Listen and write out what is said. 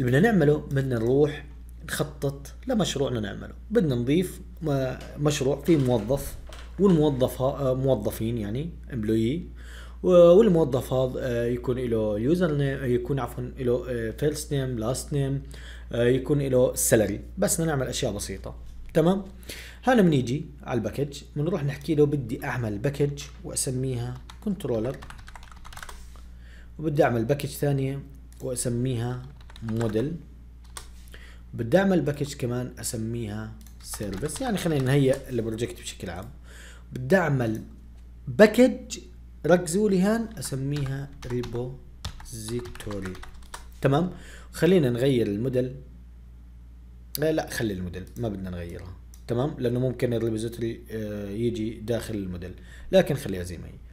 اللي بدنا نعمله بدنا نروح نخطط لمشروعنا نعمله بدنا نضيف مشروع فيه موظف والموظف آه، موظفين يعني امبلوي والموظف هذا آه، يكون له يوزر نيم آه، يكون عفوا له فيرست نيم لاست نيم يكون له سالري بس بدنا نعمل اشياء بسيطه تمام هلا بنيجي على الباكج بنروح نحكي له بدي اعمل باكج واسميها كنترولر وبدي اعمل باكج ثانيه واسميها موديل بدي اعمل باكج كمان اسميها سيرفيس يعني خلينا نهيئ البروجكت بشكل عام بدي اعمل باكج ركزوا لي هان اسميها ريبوزيتوري تمام خلينا نغير الموديل لا إيه، لا خلي الموديل ما بدنا نغيرها تمام لانه ممكن الريبوزيتوري آه، يجي داخل الموديل لكن خليها زي ما هي